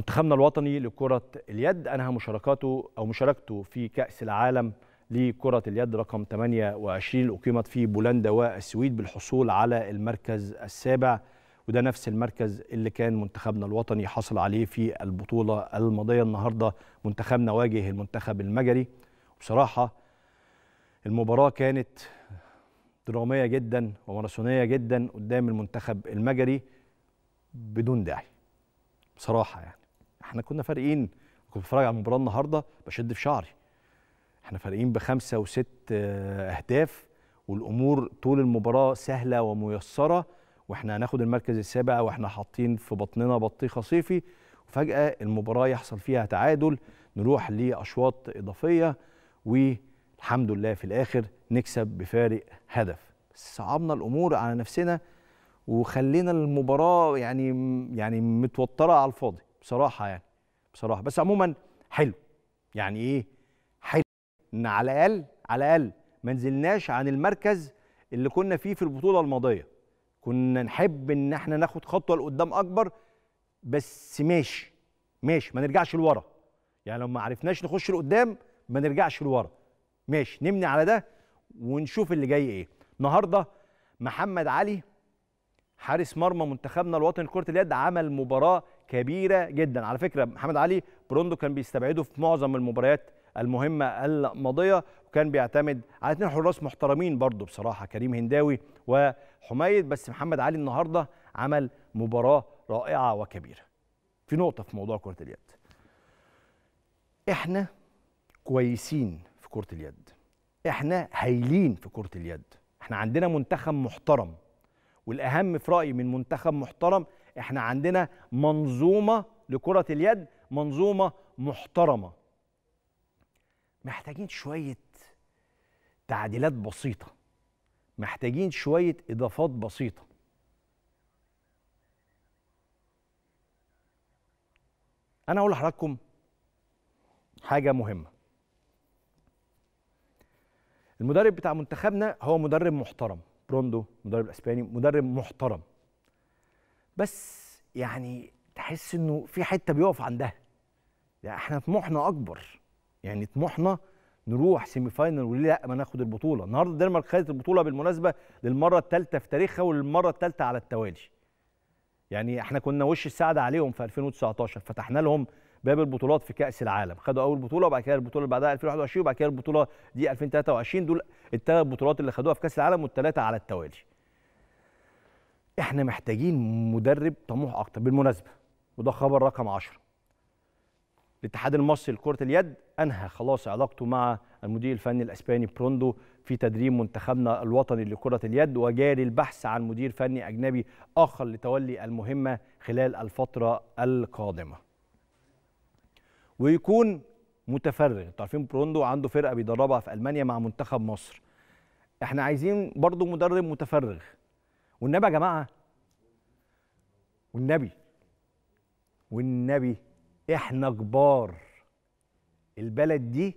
منتخبنا الوطني لكرة اليد أنهى مشاركاته أو مشاركته في كأس العالم لكرة اليد رقم 28 أقيمت في بولندا والسويد بالحصول على المركز السابع وده نفس المركز اللي كان منتخبنا الوطني حصل عليه في البطولة الماضية النهاردة منتخبنا واجه المنتخب المجري بصراحة المباراة كانت درامية جدا وماراثونية جدا قدام المنتخب المجري بدون داعي بصراحة يعني احنا كنا فارقين كنت بتفرج على المباراه النهارده بشد في شعري احنا فارقين بخمسه وست آه، اهداف والامور طول المباراه سهله وميسره واحنا هناخد المركز السابع واحنا حاطين في بطننا بطيخه صيفي وفجاه المباراه يحصل فيها تعادل نروح لاشواط اضافيه والحمد لله في الاخر نكسب بفارق هدف صعبنا الامور على نفسنا وخلينا المباراه يعني يعني متوتره على الفاضي بصراحه يعني بصراحه بس عموما حلو يعني ايه حلو ان على الاقل على الاقل ما نزلناش عن المركز اللي كنا فيه في البطوله الماضيه كنا نحب ان احنا ناخد خطوه لقدام اكبر بس ماشي ماشي ما نرجعش لورا يعني لو ما عرفناش نخش لقدام ما نرجعش لورا ماشي نمني على ده ونشوف اللي جاي ايه النهارده محمد علي حارس مرمى منتخبنا الوطني لكره اليد عمل مباراه كبيره جدا على فكره محمد علي بروندو كان بيستبعده في معظم المباريات المهمه الماضيه وكان بيعتمد على اثنين حراس محترمين برضه بصراحه كريم هنداوي وحميد بس محمد علي النهارده عمل مباراه رائعه وكبيره في نقطه في موضوع كره اليد احنا كويسين في كره اليد احنا هايلين في كره اليد احنا عندنا منتخب محترم والاهم في رايي من منتخب محترم احنا عندنا منظومه لكره اليد منظومه محترمه محتاجين شويه تعديلات بسيطه محتاجين شويه اضافات بسيطه انا هقول لحضراتكم حاجه مهمه المدرب بتاع منتخبنا هو مدرب محترم روندو مدرب الاسباني مدرب محترم بس يعني تحس انه في حته بيقف عندها يعني احنا طموحنا اكبر يعني طموحنا نروح سيمي فاينل وليه لا ما ناخد البطوله النهارده الدنمارك خدت البطوله بالمناسبه للمره الثالثه في تاريخها وللمره الثالثه على التوالي يعني احنا كنا وش السعد عليهم في 2019 فتحنا لهم باب البطولات في كاس العالم خدوا اول بطوله وبعد كده البطوله اللي بعدها 2021 وبعد كده البطوله دي 2023 دول الثلاث بطولات اللي خدوها في كاس العالم والثلاثه على التوالي احنا محتاجين مدرب طموح اكتر بالمناسبه وده خبر رقم 10 الاتحاد المصري لكره اليد انهى خلاص علاقته مع المدير الفني الاسباني بروندو في تدريب منتخبنا الوطني لكره اليد وجاري البحث عن مدير فني اجنبي اخر لتولي المهمه خلال الفتره القادمه ويكون متفرغ انتوا عارفين بروندو عنده فرقه بيدربها في المانيا مع منتخب مصر احنا عايزين برضو مدرب متفرغ والنبي يا جماعه والنبي والنبي احنا كبار البلد دي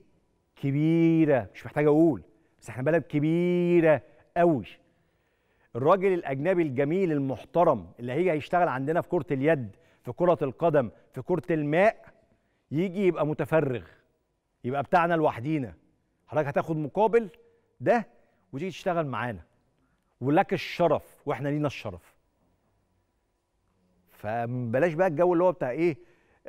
كبيره مش محتاج اقول بس احنا بلد كبيره قوي الراجل الاجنبي الجميل المحترم اللي هيجي هيشتغل عندنا في كره اليد في كره القدم في كره الماء يجي يبقى متفرغ يبقى بتاعنا لوحدينا حضرتك هتاخد مقابل ده وتيجي تشتغل معانا ولك الشرف واحنا لينا الشرف فبلاش بقى الجو اللي هو بتاع ايه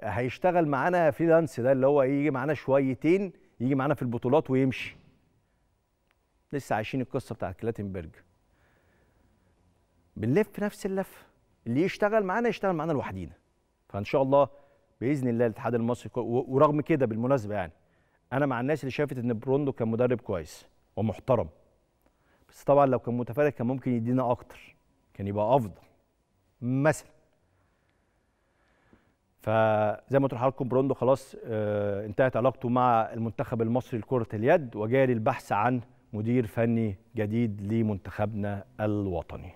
هيشتغل معانا فريلانس ده اللي هو يجي معانا شويتين يجي معانا في البطولات ويمشي لسه عايشين القصه بتاعت كلاتنبرج بنلف نفس اللفه اللي يشتغل معانا يشتغل معانا لوحدينا فان شاء الله باذن الله الاتحاد المصري ورغم كده بالمناسبه يعني انا مع الناس اللي شافت ان بروندو كان مدرب كويس ومحترم بس طبعا لو كان متفرج كان ممكن يدينا اكتر كان يبقى افضل مثلا فزي ما قلت لحضراتكم بروندو خلاص آه انتهت علاقته مع المنتخب المصري لكره اليد وجاري البحث عن مدير فني جديد لمنتخبنا الوطني